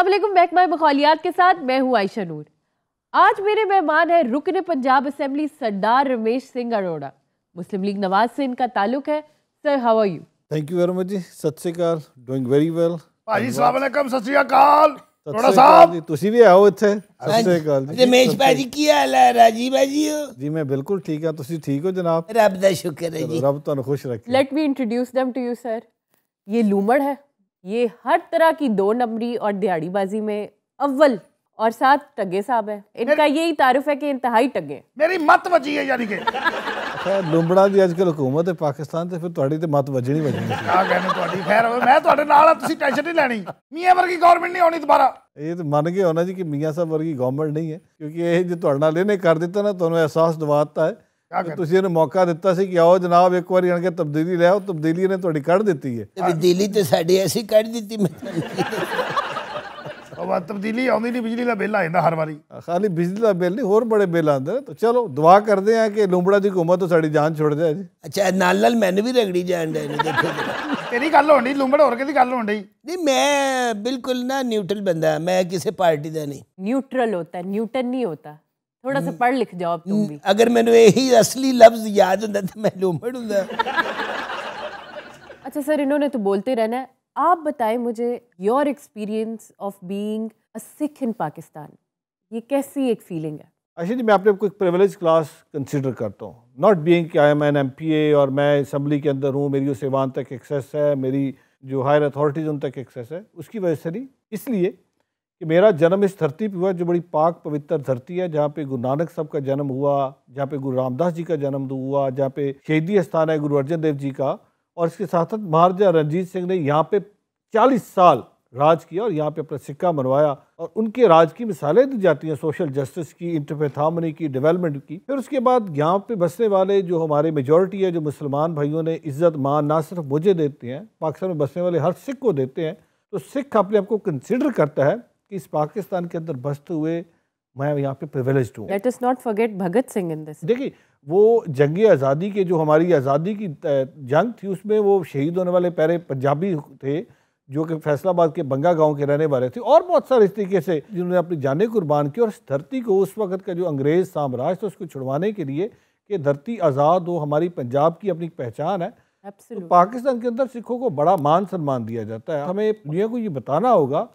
असलम महकमा मखौलियात के साथ मैं हूँ आयशा नूर आज मेरे मेहमान हैं रुकन पंजाब असम्बली सरदार रमेश सिंह अरोड़ा मुस्लिम लीग नवाज से इनका ताल्लुक है sir how you thank you very much जी सत श्रीकाल डोइंग वेरी वेल ਭਾਜੀ ਸਲਾਮ ਅਲੈਕਮ ਸਤਿ ਸ੍ਰੀ ਅਕਾਲ ਥੋੜਾ ਸਾਹਿਬ ਤੁਸੀਂ ਵੀ ਆਓ ਇੱਥੇ ਸਤਿ ਸ੍ਰੀ ਅਕਾਲ ਜੀ ਰਮੇਸ਼ ਭਾਜੀ ਕੀ ਹਾਲ ਹੈ ਰਾਜੀ जी ਜੀ ਮੈਂ ਬਿਲਕੁਲ ਠੀਕ ਹਾਂ ਤੁਸੀਂ ਠੀਕ ਹੋ ਜਨਾਬ ਰੱਬ ਦਾ ਸ਼ੁਕਰ ਹੈ ਜੀ ਰੱਬ ਤੁਹਾਨੂੰ ਖੁਸ਼ ਰੱਖੇ let me introduce them to you sir ये लूमड़ है ये हर तरह की दो नंबरी और दिहाड़ीबाजी में अव्वल और साथ टगे साहब है इनका यही तारुफ है कि इंतहाई टगे मेरी मत वजी है यानी के खैर अच्छा, लुंबड़ा दी आजकल हुकूमत है नहीं तो है क्योंकि कर देता ना तो एहसास दवाता है ਤੁਸੀਂ ਇਹਨੂੰ ਮੌਕਾ ਦਿੱਤਾ ਸੀ ਕਿ ਆਓ ਜਨਾਬ ਇੱਕ ਵਾਰੀ ਅਣਕੇ ਕੇ ਤਬਦੀਲੀ ਲੈ ਆਓ ਤਬਦੀਲੀ ਨੇ ਤੁਹਾਡੀ ਕੱਢ ਦਿੱਤੀ ਹੈ ਤਬਦੀਲੀ ਤੇ ਸਾਡੀ ਐਸੀ ਕੱਢ ਦਿੱਤੀ ਮੈਂ ਉਹ ਤਬਦੀਲੀ ਆਉਂਦੀ ਨਹੀਂ ਬਿਜਲੀ ਦਾ ਬਿੱਲ ਆ ਜਾਂਦਾ ਹਰ ਵਾਰੀ ਖਾਲੀ ਬਿਜਲੀ ਦਾ ਬਿੱਲ ਨਹੀਂ ਹੋਰ ਬੜੇ ਬਿੱਲ ਆਉਂਦੇ ਨੇ ਤਾਂ ਚਲੋ ਦੁਆ ਕਰਦੇ ਆ ਕਿ ਲੂੰਬੜਾ ਦੀ ਹਕੂਮਤ ਤੋਂ ਸਾਡੀ ਜਾਨ ਛੁੱਟ ਜਾਏ ਜੀ ਅੱਛਾ ਨਾਲ ਨਾਲ ਮੈਨੂੰ ਵੀ ਰਗੜੀ ਜਾਣ ਦੇ ਨੇ ਦੇਖੋ ਤੇਰੀ ਗੱਲ ਹੋਣੀ ਲੂੰਬੜ ਹੋਰ ਕਿਹਦੀ ਗੱਲ ਹੋਣੀ ਨਹੀਂ ਮੈਂ ਬਿਲਕੁਲ ਨਾ ਨਿਊਟਰਲ ਬੰਦਾ ਮੈਂ ਕਿਸੇ ਪਾਰਟੀ ਦਾ ਨਹੀਂ ਨਿਊਟਰਲ ਹੁੰਦਾ ਨਿਊਟਨ ਨਹੀਂ ਹੁੰਦਾ थोड़ा सा हम्म। पढ़ लिख जाओ तुम भी अगर मैंने यही असली लफ्ज याद होता तो मैं ਲੋਮੜ ਹੁੰਦਾ अच्छा सर इन्होंने तो बोलते रहना है आप बताएं मुझे your experience of being a Sikh in Pakistan ये कैसी एक फीलिंग है अच्छा जी मैं अपने आपको एक प्रिविलेज क्लास कंसीडर करता हूँ नॉट बीइंग कि आई एम एन एमपीए और मैं असम्बली के अंदर हूँ मेरी उस ईवान तक एक्सेस है मेरी जो हायर अथॉरिटीज़ उन तक एक्सेस है उसकी वजह से नहीं इसलिए कि मेरा जन्म इस धरती पर हुआ जो बड़ी पाक पवित्र धरती है जहाँ पे गुरु नानक साहब का जन्म हुआ जहाँ पे गुरु रामदास जी का जन्म हुआ जहाँ पे शहीदी स्थान है गुरु अर्जन देव जी का और इसके साथ साथ महाराजा रंजीत सिंह ने यहाँ पे 40 साल राज किया और यहाँ पे अपना सिक्का मनवाया और उनके राज की मिसालें दी जाती हैं सोशल जस्टिस की इंटरफेथामनी की डेवलपमेंट की फिर उसके बाद यहाँ पे बसने वाले जो हमारे मेजोरिटी है जो मुसलमान भाइयों ने इज्जत मान ना सिर्फ मुझे देते हैं पाकिस्तान में बसने वाले हर सिख को देते हैं तो सिख अपने आप को कंसिडर करता है कि इस पाकिस्तान के अंदर बसते हुए मैं यहाँ पे प्रिवेलेज हूँ let not forget Bhagat Singh in this देखिए वो जंग आज़ादी के जो हमारी आज़ादी की जंग थी उसमें वो शहीद होने वाले पैरे पंजाबी थे जो कि फैसलाबाद के बंगा गांव के रहने वाले थे और बहुत सारे इस तरीके से जिन्होंने अपनी जाने कुर्बान की और इस धरती को उस वक्त का जो अंग्रेज़ साम्राज्य था उसको छुड़वाने के लिए कि धरती आज़ाद हो हमारी पंजाब की अपनी पहचान है तो पाकिस्तान के अंदर सिखों को बड़ा मान सम्मान दिया जाता है हमें दुनिया को ये बताना होगा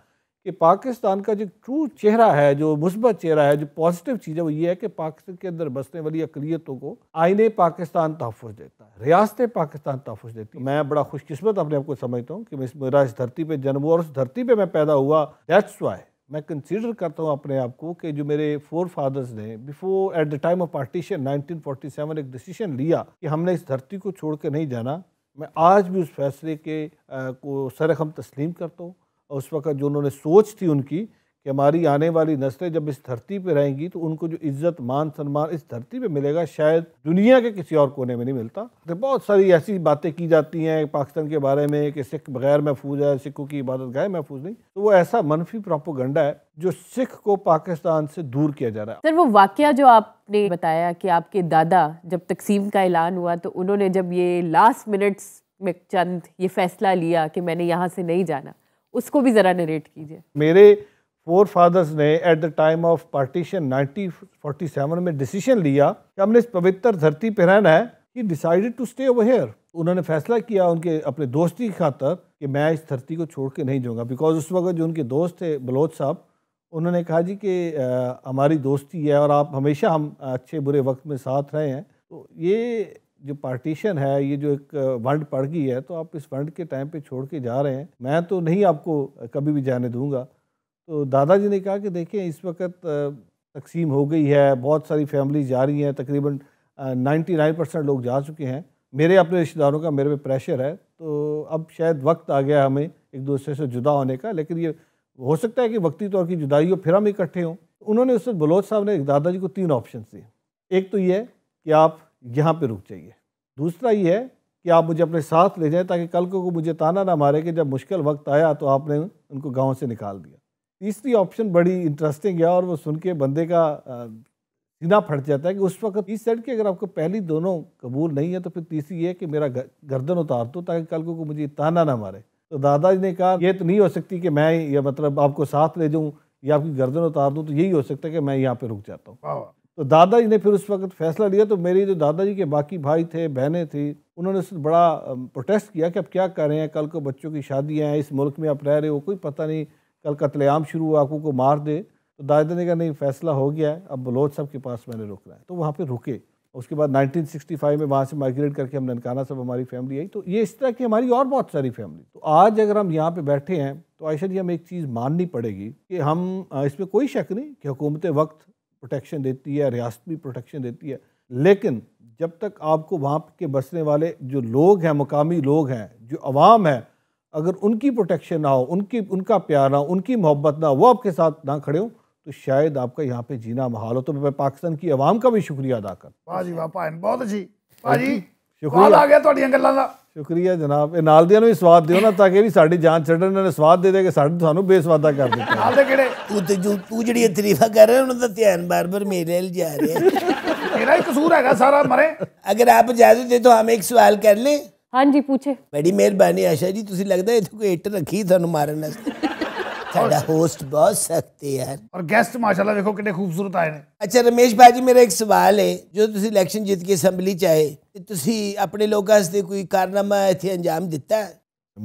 कि पाकिस्तान का जो ट्रू चेहरा है जो मुस्बत चेहरा है जो पॉजिटिव चीज़ है वो ये है कि पाकिस्तान के अंदर बसने वाली अकलीतों को आईने पाकिस्तान तहफ़ देता है रियासत पाकिस्तान तहफ़ देती है मैं बड़ा खुशकस्मत अपने आप को समझता हूँ कि मेरा इस धरती पर जन्म हुआ और उस धरती पर मैं पैदा हुआ दैट्स वाई मैं कंसिडर करता हूँ अपने आप को कि जो मेरे फोर फादर्स ने before at the time of partition seven एक डिसीजन लिया कि हमने इस धरती को छोड़ के नहीं जाना मैं आज भी उस फैसले के आ, को सरखम तस्लीम करता हूँ और उस वक्त जो उन्होंने सोच थी उनकी कि हमारी आने वाली नस्लें जब इस धरती पर रहेंगी तो उनको जो इज्जत मान सम्मान इस धरती पर मिलेगा शायद दुनिया के किसी और कोने में नहीं मिलता तो बहुत सारी ऐसी बातें की जाती हैं पाकिस्तान के बारे में कि सिख बगैर महफूज है सिखों की इबादत गैर महफूज नहीं तो वो ऐसा मनफी प्रोपोगंडा है जो सिख को पाकिस्तान से दूर किया जा रहा है सर वो वाक्य जो आपने बताया कि आपके दादा जब तकसीम का ऐलान हुआ तो उन्होंने जब ये लास्ट मिनट्स में चंद ये फैसला लिया कि मैंने यहाँ से नहीं जाना उसको भी ज़रा नरेट कीजिए मेरे फोर फादर्स ने at the time of partition 1947 में डिसीजन लिया कि हमने इस पवित्र धरती पर रहना है ही decided to stay over here उन्होंने फैसला किया उनके अपने दोस्ती की खातर कि मैं इस धरती को छोड़ के नहीं जाऊँगा बिकॉज उस वक्त जो उनके दोस्त थे बलोच साहब उन्होंने कहा जी कि हमारी दोस्ती है और आप हमेशा हम अच्छे बुरे वक्त में साथ रहे हैं तो ये जो पार्टीशन है ये जो एक वर्ल्ड पड़ गई है तो आप इस वर्ल्ड के टाइम पे छोड़ के जा रहे हैं मैं तो नहीं आपको कभी भी जाने दूंगा तो दादाजी ने कहा कि देखें इस वक्त तकसीम हो गई है बहुत सारी फैमिली जा रही हैं तकरीबन नाइन्टी नाइन परसेंट लोग जा चुके हैं मेरे अपने रिश्तेदारों का मेरे पे प्रेशर है तो अब शायद वक्त आ गया हमें एक दूसरे से जुदा होने का लेकिन ये हो सकता है कि वक्ती तौर की जुदाई हो फिर हम इकट्ठे हों उन्होंने उस वक्त बलोच साहब ने दादाजी को तीन ऑप्शन दिए एक तो ये कि आप यहाँ पे रुक जाइए दूसरा ये है कि आप मुझे अपने साथ ले जाएं ताकि कल को मुझे ताना ना मारे कि जब मुश्किल वक्त आया तो आपने उनको गांव से निकाल दिया तीसरी ऑप्शन बड़ी इंटरेस्टिंग है और वो सुन के बंदे का सीना फट जाता है कि उस वक्त इस सेट की अगर आपको पहली दोनों कबूल नहीं है तो फिर तीसरी ये कि मेरा गर्दन उतार दो ताकि कल को मुझे ताना ना मारे तो दादाजी ने कहा यह तो नहीं हो सकती कि मैं या मतलब आपको साथ ले जाऊँ या आपकी गर्दन उतार दूँ तो यही हो सकता है कि मैं यहाँ पर रुक जाता हूँ तो दादाजी ने फिर उस वक्त फैसला लिया तो मेरे जो दादाजी के बाकी भाई थे बहनें थी उन्होंने उस बड़ा प्रोटेस्ट किया कि अब क्या कर रहे हैं कल को बच्चों की शादियाँ हैं इस मुल्क में आप रह रहे हो कोई पता नहीं कल कतलेआम शुरू हुआ आपको को मार दे तो दादा ने कहा नहीं फैसला हो गया है अब बलोच साहब के पास मैंने रुकना है तो वहाँ पर रुके उसके बाद नाइनटीन में वहाँ से माइग्रेट करके हम ननकाना साहब हमारी फैमिली आई तो ये इस तरह की हमारी और बहुत सारी फैमिली तो आज अगर हम यहाँ पर बैठे हैं तो आयशा जी हमें एक चीज़ माननी पड़ेगी कि हम इसमें कोई शक नहीं कि हुकूमत वक्त प्रोटेक्शन देती है रियासत भी प्रोटेक्शन देती है लेकिन जब तक आपको वहाँ के बसने वाले जो लोग हैं मकामी लोग हैं जो आवाम है अगर उनकी प्रोटेक्शन ना हो उनकी उनका प्यार ना हो उनकी मोहब्बत ना हो वो आपके साथ ना खड़े हो तो शायद आपका यहाँ पे जीना महाल हो तो मैं पाकिस्तान की आवाम का भी शुक्रिया अदा कर बहुत अच्छी शुक्रिया आ गया गल्ला ਸ਼ੁਕਰੀਆ ਜਨਾਬ ਇਹ ਨਾਲ ਦੀਆਂ ਨੂੰ ਵੀ ਸਵਾਦ ਦਿਓ ਨਾ ਤਾਂ ਕਿ ਇਹ ਵੀ ਸਾਡੀ ਜਾਨ ਛੱਡਣ ਨੇ ਸਵਾਦ ਦੇ ਦੇ ਕਿ ਸਾਡੇ ਤੁਹਾਨੂੰ ਬੇਸਵਾਦਾ ਕਰ ਦਿੱਤਾ ਨਾਲ ਦੇ ਕਿਹੜੇ ਤੂੰ ਤੇ ਜੂ ਤੂੰ ਜਿਹੜੀ ਤਰੀਫਾ ਕਰ ਰਿਹਾ ਉਹਨਾਂ ਦਾ ਧਿਆਨ ਬਾਰ-ਬਾਰ ਮੇਰੇ ਲਈ ਜਾ ਰਿਹਾ ਤੇਰਾ ਹੀ ਕਸੂਰ ਹੈਗਾ ਸਾਰਾ ਮਰੇ ਅਗਰ ਆਪ ਜਾਇਜ਼ ਦੇ ਤਾਂ ਹਮ ਇੱਕ ਸਵਾਲ ਕਰ ਲੇ ਹਾਂਜੀ ਪੁੱਛੇ ਬੜੀ ਮਿਹਰਬਾਨੀ ਆਸ਼ਾ ਜੀ ਤੁਸੀਂ ਲੱਗਦਾ ਇਹ ਕੋਈ ਏਟ ਰੱਖੀ ਤੁਹਾਨੂੰ ਮਾਰਨ ਵਾਸਤੇ ਸਾਡਾ ਹੋਸਟ ਬਹੁਤ ਸਖਤੀ ਯਾਰ ਔਰ ਗੈਸਟ ਮਾਸ਼ਾਅल्लाह ਵੇਖੋ ਕਿੰਨੇ ਖੂਬਸੂਰਤ ਆਏ ਨੇ ਅੱਛਾ ਰਮੇਸ਼ ਭਾਜੀ ਮੇਰਾ ਇੱਕ ਸਵਾਲ ਹੈ ਜੋ ਤੁਸੀਂ ਇਲੈਕਸ਼ਨ ਜਿੱਤ ਕੇ ਅਸੈਂਬਲੀ ਚ ਆਏ ਤੇ ਤੁਸੀਂ ਆਪਣੇ ਲੋਕਾਂ ਵਾਸਤੇ ਕੋਈ ਕਾਰਨਾਮਾ ਇੱਥੇ ਅੰਜਾਮ ਦਿੱਤਾ ਹੈ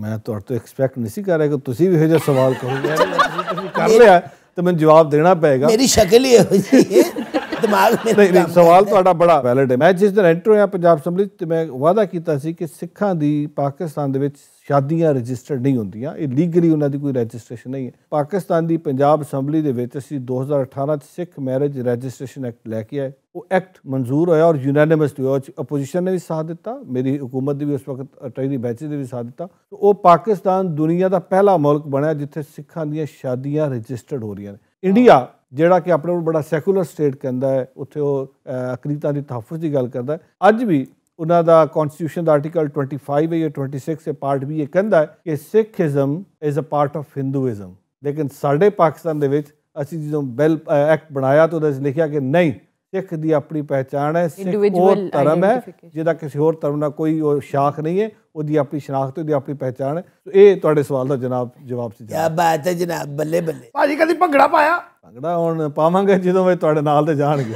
ਮੈਂ ਤੁਹਾਡੇ ਤੋਂ ਐਕਸਪੈਕਟ ਨਹੀਂ ਸੀ ਕਰ ਰਿਹਾ ਕਿ ਤੁਸੀਂ ਵੀ ਇਹੋ ਜਿਹਾ ਸਵਾਲ ਕਰੋਗੇ ਕਰ ਲਿਆ ਤਾਂ ਮੈਨੂੰ ਜਵਾਬ ਦੇਣਾ ਪਏਗਾ ਮੇਰੀ ਸ਼ਕਲ ਹੀ ਇਹੋ ਜਿਹੀ ਹੈ ਦਿਮਾਗ ਨਹੀਂ ਨਹੀਂ ਸਵਾਲ ਤੁਹਾਡਾ ਬੜਾ ਵੈਲਿਡ ਹੈ ਮੈਂ ਜਿਸ ਦਿਨ ਐਂਟਰ ਹੋਇਆ ਪੰਜਾਬ ਅਸੈਂਬਲੀ ਤੇ ਮੈਂ ਵਾਅਦਾ ਕੀਤਾ ਸੀ ਕਿ ਸਿੱਖਾਂ ਦੀ ਪਾਕਿਸਤਾਨ ਦੇ ਵਿੱਚ ਸ਼ਾਦੀਆਂ ਰਜਿਸਟਰਡ ਨਹੀਂ ਹੁੰਦੀਆਂ ਇਹ ਲੀਗਲੀ ਉਹਨਾਂ ਦੀ ਕੋਈ ਰਜਿਸਟ੍ਰੇਸ਼ਨ ਨਹੀਂ ਹੈ ਪਾਕਿਸਤਾਨ ਦੀ ਪੰਜਾਬ ਅਸੈਂਬਲੀ ਦੇ ਵਿੱਚ ਅਸੀਂ 2018 ਚ ਸਿੱਖ ਮੈਰਿਜ ਰਜਿਸਟ੍ਰੇਸ਼ਨ ਐਕਟ ਲੈ ਕੇ ਆਏ ਉਹ ਐਕਟ ਮਨਜ਼ੂਰ ਹੋਇਆ ਔਰ ਯੂਨੈਨਿਮਸ ਹੋਇਆ ਆਪੋਜੀਸ਼ਨ ਨੇ ਵੀ ਸਾਥ ਦਿੱਤਾ ਮੇਰੀ ਹਕੂਮਤ ਦੀ ਵੀ ਉਸ ਵਕਤ ਦੀ ਬੈਚ ਦੇ ਵੀ ਸਾਥ ਦਿੱਤਾ ਉਹ ਪਾਕਿਸਤਾਨ ਦੁਨੀਆ ਦਾ ਪਹਿਲਾ ਮੁਲਕ ਬਣਿਆ ਜਿੱਥੇ ਸਿੱਖਾਂ ਦੀਆਂ ਸ਼ਾਦੀਆਂ ਰਜਿਸਟਰਡ ਹੋ ਰਹੀਆਂ ਨੇ ਇੰਡੀਆ ਜਿਹੜਾ ਕਿ ਆਪਣੇ ਨੂੰ ਬੜਾ ਸੈਕੂਲਰ ਸਟੇਟ ਕਹਿੰਦਾ ਹੈ ਉੱਥੇ ਉਹ ਅਕਰੀਤਾ ਦੀ ਤਹਫੁਜ਼ ਦੀ ਗੱਲ ਕਰਦਾ ਹੈ ਅੱਜ ਵੀ ਉਹਨਾਂ ਦਾ ਕਨਸਟੀਟਿਊਸ਼ਨ ਦਾ ਆਰਟੀਕਲ 25 ਹੈ ਜਾਂ 26 ਹੈ ਪਾਰਟ ਵੀ ਇਹ ਕਹਿੰਦਾ ਹੈ ਕਿ Sikhism is a part of Hinduism ਲੇਕਿਨ ਸਾਡੇ ਪਾਕਿਸਤਾਨ ਦੇ ਵਿੱਚ ਅਸੀਂ ਜਦੋਂ ਬੈਲ ਐਕਟ ਬਣਾਇਆ ਤਾਂ ਉਹਦੇ ਵਿੱਚ ਲਿਖਿਆ ਕਿ ਨਹੀਂ ਸਿੱਖ ਦੀ ਆਪਣੀ ਪਹਿਚਾਣ ਹੈ ਸਿੱਖ ਉਹ ਧਰਮ ਹੈ ਜਿਹਦਾ ਕਿਸੇ ਹੋਰ ਧਰਮ ਨਾਲ ਕੋਈ ਸ਼ਾਖ ਨਹੀਂ ਹੈ ਉਹਦੀ ਆਪਣੀ ਸ਼ਨਾਖਤ ਉਹਦੀ ਆਪਣੀ ਪਹਿਚਾਣ ਹੈ ਇਹ ਤੁਹਾਡੇ ਸਵਾਲ ਦਾ ਜਨਾਬ ਜਵਾਬ ਸੀ ਜੀ ਕੀ ਬਾਤ ਹੈ ਜਨਾਬ ਬੱਲੇ ਬੱਲੇ ਭਾਜੀ ਕਦੀ ਭੰਗੜਾ ਪਾਇਆ ਭੰਗੜਾ ਹੁਣ ਪਾਵਾਂਗੇ ਜਦੋਂ ਮੈਂ ਤੁਹਾਡੇ ਨਾਲ ਤੇ ਜਾਣਗੇ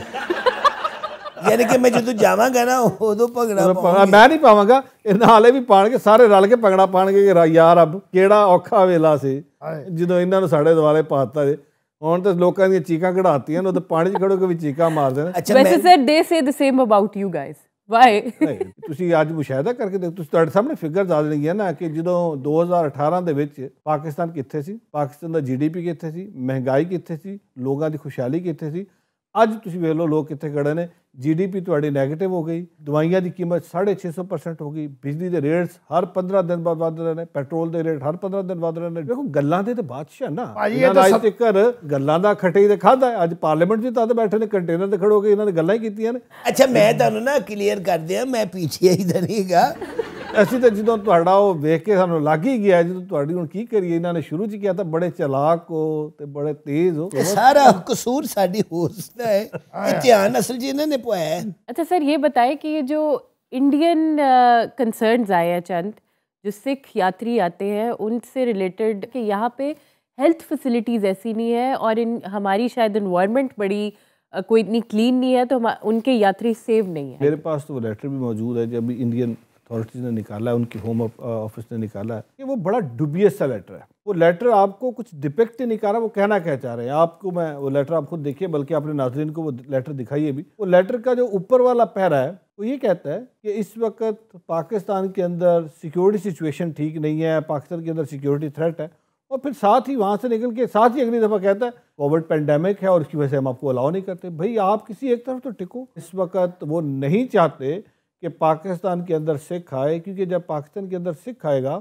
ਯਾਨੀ ਕਿ ਮੈਂ ਜਦੋਂ ਜਾਵਾਂਗਾ ਨਾ ਉਦੋਂ ਭੰਗੜਾ ਪਾਵਾਂਗਾ ਮੈਂ ਨਹੀਂ ਪਾਵਾਂਗਾ ਇਹ ਨਾਲੇ ਵੀ ਪਾਣਗੇ ਸਾਰੇ ਰਲ ਕੇ ਭੰਗੜਾ ਪਾਣਗੇ ਯਾਰ ਰੱਬ ਕਿਹੜਾ ਔਖਾ ਵੇਲਾ ਸੀ ਜਦੋਂ ਇਹਨਾਂ ਨੂੰ ਸਾਡੇ ਦੁਆਲੇ ਪਾਤਾ ਹੁਣ ਤਾਂ ਲੋਕਾਂ ਦੀਆਂ ਚੀਕਾਂ ਘੜਾਤੀਆਂ ਨੇ ਉਹ ਤਾਂ ਪਾਣੀ 'ਚ ਖੜੋ ਕੇ ਵੀ ਚੀਕਾਂ ਮਾਰਦੇ ਨੇ ਵੈਸੇ sir they say the same about you guys why ਤੁਸੀਂ ਅੱਜ ਮੁਸ਼ਾਹਦਾ ਕਰਕੇ ਦੇਖੋ ਤੁਸੀਂ ਤੁਹਾਡੇ ਸਾਹਮਣੇ ਫਿਗਰ ਆ ਲਈਆਂ ਨਾ ਕਿ ਜਦੋਂ 2018 ਦੇ ਵਿੱਚ ਪਾਕਿਸਤਾਨ ਕਿੱਥੇ ਸੀ ਪਾਕਿਸਤਾਨ ਦਾ ਜੀਡੀਪੀ ਕਿੱਥੇ ਸੀ ਮਹਿੰਗਾਈ ਕਿੱਥੇ ਸੀ ਲੋਕਾਂ ਦੀ ਖੁਸ਼ਹਾਲੀ ਕਿੱਥੇ ਸੀ ਅੱਜ ਤੁਸੀਂ ਵੇਖ ਲਓ ਲੋਕ ਕਿੱਥੇ ਖੜੇ ਨੇ ਜੀਡੀਪੀ ਤੁਹਾਡੀ ਨੈਗੇਟਿਵ ਹੋ ਗਈ ਦਵਾਈਆਂ ਦੀ ਕੀਮਤ 650% ਹੋ ਗਈ ਬਿਜਲੀ ਦੇ ਰੇਟਸ ਹਰ 15 ਦਿਨ ਬਾਅਦ ਵਧ ਰਹੇ ਨੇ ਪੈਟਰੋਲ ਦੇ ਰੇਟ ਹਰ 15 ਦਿਨ ਵਧ ਰਹੇ ਨੇ ਦੇਖੋ ਗੱਲਾਂ ਦੇ ਤੇ ਬਾਦਸ਼ਾਹ ਨਾ ਭਾਜੀ ਇਹ ਤਾਂ ਅੱਜ ਘਰ ਗੱਲਾਂ ਦਾ ਖਟੇ ਤੇ ਖਾਦਾ ਅੱਜ ਪਾਰਲੀਮੈਂਟ 'ਚ ਤਾਂ ਬੈਠੇ ਨੇ ਕੰਟੇਨਰ ਤੇ ਖੜੋ ਕੇ ਇਹਨਾਂ ਨੇ ਗੱਲਾਂ ਹੀ ਕੀਤੀਆਂ ਨੇ ਅੱਛਾ ਮੈਂ ਤੁਹਾਨੂੰ ਨਾ ਕਲੀਅਰ ਕਰ ਦਿਆਂ ਮੈਂ ਪੀਟੀਆਈ ਦਾ ਨਹੀਂਗਾ असी तो जो ਤੁਹਾਡਾ ਉਹ ਵੇਖ ਕੇ ਸਾਨੂੰ ਲੱਗ ਹੀ ਗਿਆ ਜਦੋਂ ਤੁਹਾਡੀ ਹੁਣ ਕੀ ਕਰੀਏ ਇਹਨਾਂ ਨੇ ਸ਼ੁਰੂ ਚ ਕਿਹਾ ਤਾਂ ਬੜੇ ਚਲਾਕ ਹੋ ਤੇ ਬੜੇ ਤੇਜ਼ ਹੋ ਇਹ ਸਾਰਾ ਕਸੂਰ ਸਾਡੀ ਹੋਸਟ ਦਾ अच्छा सर ये बताए कि ये जो इंडियन कंसर्न आए हैं चंद जो सिख यात्री आते हैं उनसे रिलेटेड कि यहाँ पे हेल्थ फैसिलिटीज़ ऐसी नहीं है और इन हमारी शायद इन्वायरमेंट बड़ी कोई इतनी क्लीन नहीं है तो हम उनके यात्री सेव नहीं है मेरे पास तो लेटर भी मौजूद है जब इंडियन अथॉरिटीज़ ने निकाला है उनकी होम ऑफिस uh, ने निकाला है कि वो बड़ा डुबियस सा लेटर है वो लेटर आपको कुछ डिपेक्ट नहीं रहा वो कहना क्या चाह रहे हैं आपको मैं वो लेटर आप खुद देखिए बल्कि अपने नाजरीन को वो लेटर दिखाइए भी वो लेटर का जो ऊपर वाला पैरा है वो ये कहता है कि इस वक्त पाकिस्तान के अंदर सिक्योरिटी सिचुएशन ठीक नहीं है पाकिस्तान के अंदर सिक्योरिटी थ्रेट है और फिर साथ ही वहाँ से निकल के साथ ही अगली दफ़ा कहता है कोविड पेंडेमिक है और इसकी वजह से हम आपको अलाउ नहीं करते भाई आप किसी एक तरफ तो टिको इस वक्त वो नहीं चाहते कि पाकिस्तान के अंदर सिख आए क्योंकि जब पाकिस्तान के अंदर सिख आएगा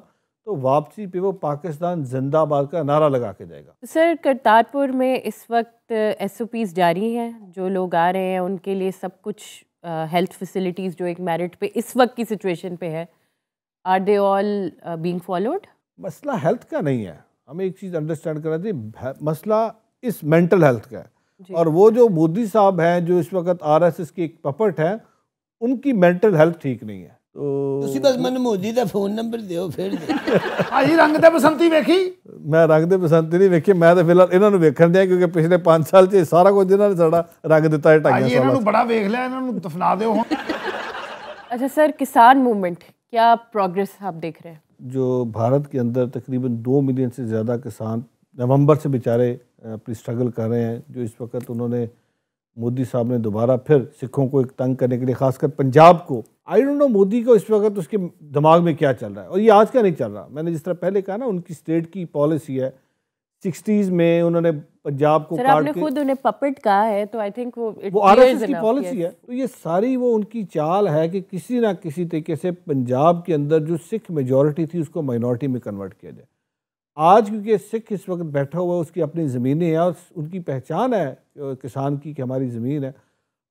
तो वापसी पे वो पाकिस्तान जिंदाबाद का नारा लगा के जाएगा सर करतारपुर में इस वक्त एस ओ पीज़ जारी हैं जो लोग आ रहे हैं उनके लिए सब कुछ हेल्थ फैसिलिटीज़ जो एक मेरिट पे इस वक्त की सिचुएशन पे है are they all being followed मसला हेल्थ का नहीं है हमें एक चीज़ अंडरस्टैंड करना चाहिए मसला इस मेंटल हेल्थ का है और वो जो मोदी साहब हैं जो इस वक्त आर एस एस की एक पपट है उनकी मेंटल हेल्थ ठीक नहीं है तो बस मैं मोदी का फोन नंबर दो फिर हाजी रंग बसंती वेखी मैं रंग दे बसंती नहीं वेखी मैं तो फिलहाल इन्होंने वेखन दिया क्योंकि पिछले पांच साल से सारा कुछ इन्होंने सा रंग दिता है हाँ बड़ा वेख लिया इन्होंने दफना दो अच्छा सर किसान मूवमेंट क्या प्रोग्रेस आप देख रहे हैं जो भारत के अंदर तकरीबन दो मिलियन से ज़्यादा किसान नवंबर से बेचारे अपनी स्ट्रगल कर रहे हैं जो इस वक्त उन्होंने मोदी साहब ने दोबारा फिर सिखों को एक तंग करने के लिए खासकर पंजाब को आई डोंट नो मोदी को इस वक्त उसके दिमाग में क्या चल रहा है और ये आज का नहीं चल रहा मैंने जिस तरह पहले कहा ना उनकी स्टेट की पॉलिसी है सिक्सटीज में उन्होंने पंजाब को काट के खुद उन्हें पपेट कहा है तो आई थिंक वो वो आरएसएस की पॉलिसी है तो ये सारी वो उनकी चाल है कि किसी ना किसी तरीके से पंजाब के अंदर जो सिख मेजोरिटी थी उसको माइनॉरिटी में कन्वर्ट किया जाए आज क्योंकि सिख इस वक्त बैठा हुआ है उसकी अपनी ज़मीनें हैं और उनकी पहचान है किसान की कि हमारी ज़मीन है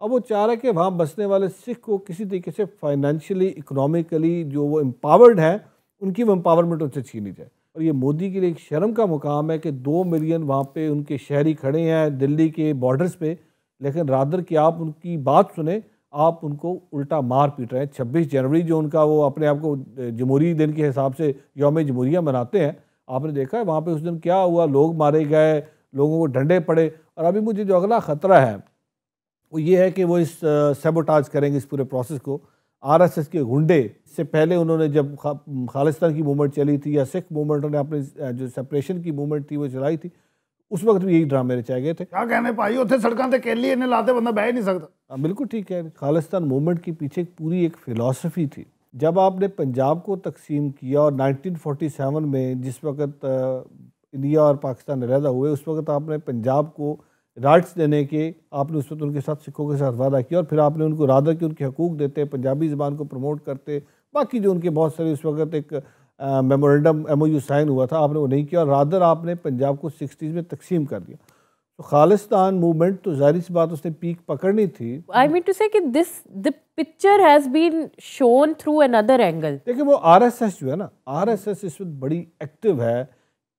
अब वो चाह रहा है कि वहाँ बसने वाले सिख को किसी तरीके से फाइनेंशियली इकोनॉमिकली जो वो एम्पावर्ड हैं उनकी वो एम्पावरमेंट उनसे छीनी जाए और ये मोदी के लिए एक शर्म का मुकाम है कि दो मिलियन वहाँ पर उनके शहरी खड़े हैं दिल्ली के बॉर्डर्स पर लेकिन रादर कि आप उनकी बात सुने आप उनको उल्टा मार पीट रहे हैं छब्बीस जनवरी जो उनका वो अपने आप को जमहूरी दिन के हिसाब से योम जमहूरिया मनाते हैं आपने देखा है वहाँ पे उस दिन क्या हुआ लोग मारे गए लोगों को डंडे पड़े और अभी मुझे जो अगला ख़तरा है वो ये है कि वो इस सेबोटाज करेंगे इस पूरे प्रोसेस को आरएसएस के गुंडे से पहले उन्होंने जब खालिस्तान की मूवमेंट चली थी या सिख मूवमेंट ने अपनी जो सेपरेशन की मूवमेंट थी वो चलाई थी उस वक्त भी यही ड्रामे रचाए गए थे क्या कहने पाई उसे सड़कों से केली इन्हें लाते बंदा बह ही नहीं सकता हाँ, बिल्कुल ठीक है खालिस्तान मूवमेंट के पीछे पूरी एक फिलासफी थी जब आपने पंजाब को तकसीम किया और 1947 में जिस वक्त इंडिया और पाकिस्तान अलहदा हुए उस वक्त आपने पंजाब को राइट्स देने के आपने उस वक्त उनके साथ सिखों के साथ वादा किया और फिर आपने उनको राधा के उनके हकूक़ देते पंजाबी ज़बान को प्रमोट करते बाकी जो उनके बहुत सारे उस वक्त एक मेमोरेंडम एम साइन हुआ था आपने वो नहीं किया और रादर आपने पंजाब को सिक्सटीज़ में तकसीम कर दिया तो खालिस्तान मूवमेंट तो जाहिर सी बात उसने पीक पकड़नी थी आई मीन टू से कि this the picture has been shown through another angle देखिए वो आरएसएस जो है ना आरएसएस इस वक्त बड़ी एक्टिव है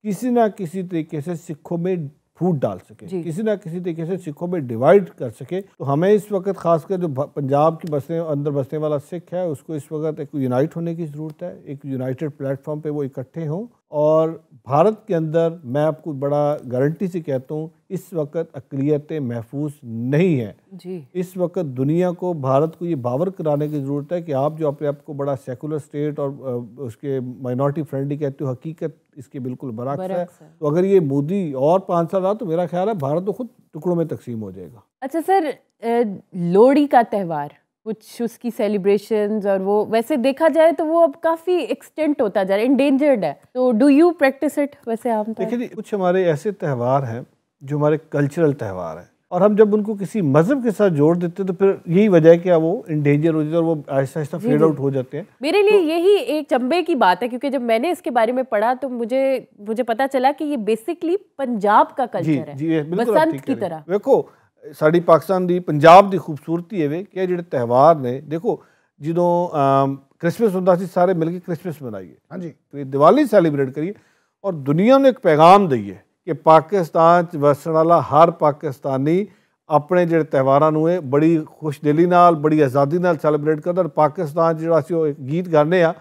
किसी ना किसी तरीके से सिखों में फूट डाल सके किसी ना किसी तरीके से सिखों में डिवाइड कर सके तो हमें इस वक्त खासकर जो पंजाब की बसने अंदर बसने वाला सिख है उसको इस वक्त एक यूनाइट होने की ज़रूरत है एक यूनाइटेड प्लेटफॉर्म पे वो इकट्ठे हों और भारत के अंदर मैं आपको बड़ा गारंटी से कहता हूँ इस वक्त अकलीतें महफूज नहीं हैं जी इस वक्त दुनिया को भारत को ये बावर कराने की ज़रूरत है कि आप जो अपने आप को बड़ा सेकुलर स्टेट और उसके माइनॉरिटी फ्रेंडली कहते हो हकीकत इसके बिल्कुल बराक है तो अगर ये मोदी और पाँच साल रहा तो मेरा ख्याल है भारत तो खुद टुकड़ों में तकसीम हो जाएगा अच्छा सर लोहड़ी का त्यौहार कुछ उसकी सेलिब्रेशन और वो वैसे देखा जाए तो वो अब काफ़ी एक्सटेंट होता जा रहा है इंडेंजर्ड है तो डू यू प्रैक्टिस इट वैसे आम देखिए कुछ हमारे ऐसे त्यौहार हैं जो हमारे कल्चरल त्यौहार हैं और हम जब उनको किसी मजहब के साथ जोड़ देते हैं तो फिर यही वजह है कि वो इंडेंजर हो जाते और वो आहिस्ता आहिस्ता फेड आउट हो जाते हैं मेरे लिए तो, यही एक चंबे की बात है क्योंकि जब मैंने इसके बारे में पढ़ा तो मुझे मुझे पता चला कि ये बेसिकली पंजाब का कल्चर है बसंत की तरह देखो ਸਾਡੀ ਪਾਕਿਸਤਾਨ ਦੀ ਪੰਜਾਬ ਦੀ ਖੂਬਸੂਰਤੀ ਹੈ ਵੇ ਕਿ ਇਹ ਜਿਹੜੇ ਤਿਹਵਾਰ ਨੇ ਦੇਖੋ ਜਦੋਂ ਕ੍ਰਿਸਮਸ ਹੁੰਦਾ ਸੀ ਸਾਰੇ ਮਿਲ ਕੇ ਕ੍ਰਿਸਮਸ ਮਨਾਈਏ ਹਾਂਜੀ ਤੇ ਦੀਵਾਲੀ ਸੈਲੀਬ੍ਰੇਟ ਕਰੀਏ ਔਰ ਦੁਨੀਆ ਨੂੰ ਇੱਕ ਪੈਗਾਮ ਦਈਏ ਕਿ ਪਾਕਿਸਤਾਨ ਚ ਵਸਣ ਵਾਲਾ ਹਰ ਪਾਕਿਸਤਾਨੀ ਆਪਣੇ ਜਿਹੜੇ ਤਿਹਵਾਰਾਂ ਨੂੰ ਇਹ ਬੜੀ ਖੁਸ਼ਦਿਲੀ ਨਾਲ ਬੜੀ ਆਜ਼ਾਦੀ ਨਾਲ ਸੈਲੀਬ੍ਰੇਟ ਕਰਦਾ ਔਰ ਪਾਕਿਸਤਾਨ ਜਿਹੜਾ ਸੀ ਉਹ ਗੀਤ ਗਾਣੇ ਆ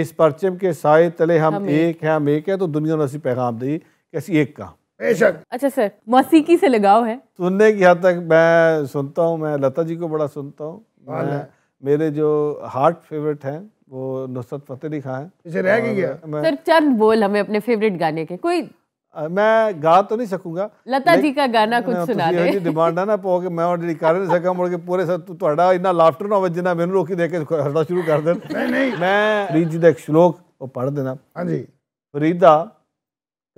ਇਸ ਪਰਚਮ ਕੇ ਸਾਏ ਤਲੇ ਹਮ ਇੱਕ ਹੈ ਹਮ ਇੱਕ ਹੈ ਤਾਂ ਦੁਨੀਆ ਨੂੰ ਅਸੀਂ ਪੈਗਾਮ ਦਈਏ ਕਿ ਅਸੀਂ ਇੱਕ ਆ बेशक अच्छा सर मौसीकी से लगाव है सुनने की हद तक मैं सुनता हूँ मैं लता जी को बड़ा सुनता हूँ मेरे जो हार्ट फेवरेट हैं वो नुसरत फतेह अली खान हैं रह गया सर चंद बोल हमें अपने फेवरेट गाने के कोई मैं गा तो नहीं सकूंगा लता जी का गाना कुछ सुना ਸੁਣਾ ਦੇ ना पो के मैं ऑलरेडी कर नहीं सका मुड़ के पूरे सर तू तोड़ा इतना लाफ्टर ना ਨਾ ਹੋਵੇ ਜਿੰਨਾ ਮੈਨੂੰ दे के हंसना शुरू कर दे नहीं नहीं मैं ਮੈਂ जी का एक श्लोक वो पढ़ देना हां जी फरीदा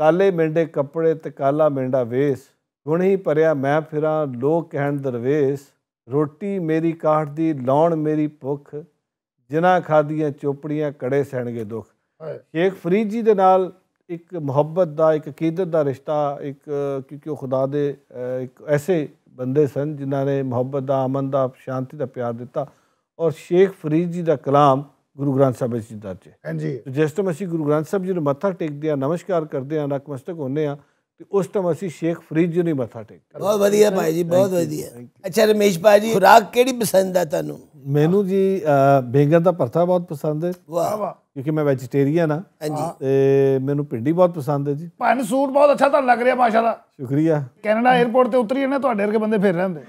ਕਾਲੇ ਮਿੰਡੇ ਕੱਪੜੇ ਤੇ ਕਾਲਾ ਮਿੰਡਾ ਵੇਸ ਗੁਣ ਹੀ ਭਰਿਆ ਮੈਂ ਫਿਰਾਂ ਲੋਕ ਕਹਿਣ ਦਰਵੇਸ ਰੋਟੀ ਮੇਰੀ ਕਾਠ ਦੀ ਲਾਉਣ ਮੇਰੀ ਭੁੱਖ ਜਿਨ੍ਹਾਂ ਖਾਦੀਆਂ ਚੋਪੜੀਆਂ ਕੜੇ ਸਹਿਣਗੇ ਦੁੱਖ ਸ਼ੇਖ ਫਰੀਦ ਜੀ ਦੇ ਨਾਲ ਇੱਕ ਮੁਹੱਬਤ ਦਾ ਇੱਕ ਕੀਦਰ ਦਾ ਰਿਸ਼ਤਾ ਇੱਕ ਕਿਉਂਕਿ ਉਹ ਖੁਦਾ ਦੇ ਇੱਕ ਐਸੇ ਬੰਦੇ ਸਨ ਜਿਨ੍ਹਾਂ ਨੇ ਮੁਹੱਬਤ ਦਾ ਅਮਨ ਦਾ ਸ਼ਾਂਤੀ ਦਾ ਪਿਆਰ ਦਿੱਤਾ ਔਰ ਸ਼ੇਖ ਫਰੀਦ ਜੀ ਦਾ ਕਲਾਮ ਗੁਰੂ ਗ੍ਰੰਥ ਸਾਹਿਬ ਜੀ ਦਰਜ ਹੈ ਹਾਂਜੀ ਜਿਸ ਤੋਂ ਅਸੀਂ ਗੁਰੂ ਗ੍ਰੰਥ ਸਾਹਿਬ ਜੀ ਨੂੰ ਮੱਥਾ ਟੇਕਦੇ ਆ ਨਮਸਕਾਰ ਕਰਦੇ ਆ ਨਕਮਸਤਕ ਹੁੰਨੇ ਆ ਤੇ ਉਸ ਤੋਂ ਅਸੀਂ ਸ਼ੇਖ ਫਰੀਦ ਜੀ ਨੂੰ ਮੱਥਾ ਟੇਕਦੇ ਬਹੁਤ ਵਧੀਆ ਭਾਈ ਜੀ ਬਹੁਤ ਵਧੀਆ ਅੱਛਾ ਰਮੇਸ਼ ਭਾਈ ਜੀ ਖੁਰਾਕ ਕਿਹੜੀ ਪਸੰਦ ਆ ਤੁਹਾਨੂੰ ਮੈਨੂੰ ਜੀ ਬੇਗਨ ਦਾ ਪਰਥਾ ਬਹੁਤ ਪਸੰਦ ਹੈ ਵਾਹ ਵਾਹ ਕਿਉਂਕਿ ਮੈਂ ਵੈਜੀਟੇਰੀਅਨ ਆ ਤੇ ਮੈਨੂੰ ਭਿੰਡੀ ਬਹੁਤ ਪਸੰਦ ਹੈ ਜੀ ਭੈਣ ਸੂਟ ਬਹੁਤ ਅੱਛਾ ਤੁਹਾਨੂੰ ਲੱਗ ਰਿਹਾ ਮਾਸ਼ਾਅੱਲਾ ਸ਼ੁਕਰੀਆ ਕੈਨੇਡਾ 에ਅਰਪੋਰਟ ਤੇ ਉਤਰੀ ਨਾ ਤੁਹਾਡੇ ਵਰਗੇ ਬੰਦੇ ਫੇਰ ਰਹਿੰਦੇ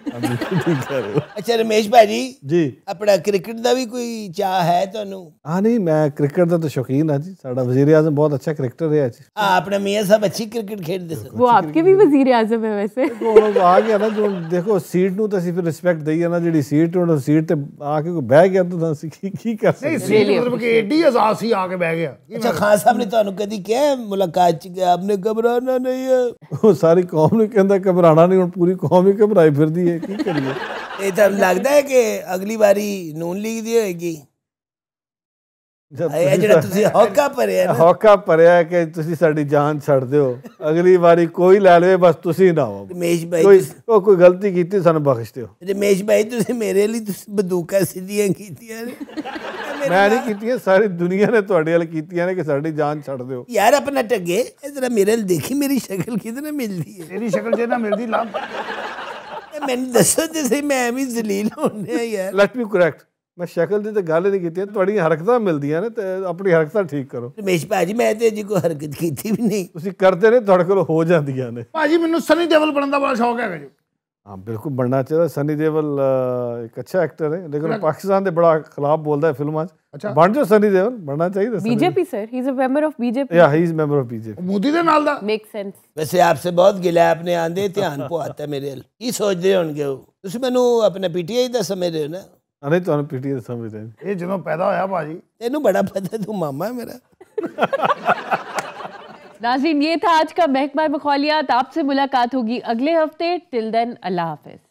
ਅੱਛਾ ਰਮੇਸ਼ ਭਾਜੀ ਜੀ ਆਪਣਾ ਕ੍ਰਿਕਟ ਦਾ ਵੀ ਕੋਈ ਚਾਹ ਹੈ ਤੁਹਾਨੂੰ ਹਾਂ ਨਹੀਂ ਮੈਂ ਕ੍ਰਿਕਟ ਦਾ ਤਾਂ ਸ਼ੌਕੀਨ ਆ ਜੀ ਸਾਡਾ ਵਜ਼ੀਰ ਆਜ਼ਮ ਬਹੁਤ ਅੱਛਾ ਕ੍ਰਿਕਟਰ ਰਿਹਾ ਜੀ ਹਾਂ ਆਪਣੇ ਮੀਆਂ ਸਾਹਿਬ ਅੱਛੀ ਕ੍ਰਿਕਟ ਖੇਡਦੇ ਸਨ ਉਹ ਆਪਕੇ ਵੀ ਵਜ਼ੀਰ ਆਜ਼ਮ ਹੈ ਵੈਸੇ ਉਹ ਆ ਗਿਆ ਨਾ ਜੋ ਦੇਖੋ ਸੀਟ ਨੂੰ ਤਾਂ ਅਸੀਂ ਫਿਰ ਰਿਸਪੈਕਟ ਦਈਏ ਨਾ ਜਿਹੜੀ ਸੀਟ ਉਹਨਾਂ ਸੀਟ ਤੇ ਆ ਕੇ ਕੋਈ ਬਹਿ ਗਿਆ ਤਾਂ ਅਸੀਂ ਕੀ ਕੀ ਕਰ ਸਕਦੇ ਨਹੀਂ ਸੀਟ ਮਤਲਬ ਕਿ ਏਡੀ ਆਜ਼ਾਦ पास ही आके बह गया अच्छा खान साहब ने तुम कभी क्या मुलाकात च आपने घबराना नहीं है सारी कौम ने कहता घबराना नहीं हूँ पूरी कौम ही घबराई फिर की करिए तब तो लगता है कि अगली बारी नून लीग दी होगी बंदूक ਮੈਂ ਨਹੀਂ ਕੀਤੀਆਂ ਸਾਰੀ ਦੁਨੀਆ ਨੇ ਤੁਹਾਡੇ ਨਾਲ ਕੀਤੀਆਂ ਨੇ ਕਿ ਸਾਡੀ ਜਾਨ ਛੱਡ ਦਿਓ ਯਾਰ ਆਪਣਾ ਟੱਗੇ ਜਰਾ ਮੇਰੇ ਨਾਲ ਦੇਖੀ ਮੇਰੀ ਸ਼ਕਲ ਕਿਤੇ ਨਾ ਮਿਲਦੀ ਹੈ ਤੇਰੀ ਸ਼ਕਲ ਜੇ ਨਾ ਮਿਲਦੀ ਲਾ ਮੈਨੂੰ ਦੱਸੋ ਤੇ ਸਹੀ ਮੈਂ ਐਵੇਂ ਜ਼ਲੀਲ ਹੋਣੇ ਯਾਰ ਲੈਟ ਮੀ ਕਰੈਕਟ ਮੈਂ ਸ਼ਕਲ ਦੀ ਤਾਂ ਗੱਲ ਨਹੀਂ ਕੀਤੀ ਤੁਹਾਡੀਆਂ ਹਰਕਤਾਂ ਮਿਲਦੀਆਂ ਨੇ ਤੇ ਆਪਣੀ ਹਰਕਤਾਂ ਠੀਕ ਕਰੋ ਰਮੇਸ਼ ਭਾਜੀ ਮੈਂ ਤੇ ਜੀ ਕੋਈ ਹਰਕਤ ਕੀਤੀ ਵੀ ਨਹੀਂ ਤੁਸੀਂ ਕਰਦੇ ਨੇ ਤੁਹਾਡੇ ਕੋਲ ਹੋ ਜਾਂਦੀਆਂ ਨੇ ਭਾਜੀ ਮੈਨੂੰ ਸਨੀ ਦੇਵਲ ਬਣਨ ਦਾ ਬੜਾ ਸ਼ੌਕ ਹੈਗਾ ਜੀ हाँ बिल्कुल बनना चाहिए सनी देवल एक अच्छा एक्टर है लेकिन पाकिस्तान के बड़ा खिलाफ बोलता है फिल्म आज अच्छा बन जो सनी देवल बनना चाहिए BJP sir he is a member of BJP या he is member of BJP Modi ਦੇ ਨਾਲ ਦਾ ਮੇਕ ਸੈਂਸ ਵੈਸੇ ਆਪਸੇ ਬਹੁਤ ਗਿਲਾ ਆਪਣੇ ਆਂਦੇ ਧਿਆਨ ਪੁਆਤਾ ਮੇਰੇ ਵੱਲ ਕੀ ਸੋਚਦੇ ਹੋਣਗੇ ਤੁਸੀਂ ਮੈਨੂੰ ਆਪਣੇ ਪੀਟੀਆਈ ਦਾ ਸਮਝਦੇ ਹੋ ਨਾ ਅਰੇ ਤੁਹਾਨੂੰ ਪੀਟੀਆਈ ਦਾ ਸਮਝਦੇ ਇਹ ਜਦੋਂ ਪੈਦਾ ਹੋਇਆ ਭਾਜੀ ਤੈਨੂੰ ਬੜਾ ਪਤਾ ਤੂੰ ਮਾਮਾ ਹੈ ਮੇਰਾ नाजीन ये था आज का महकमा मखौलियात आपसे मुलाकात होगी अगले हफ्ते टिल देन अल्लाह हाफिज़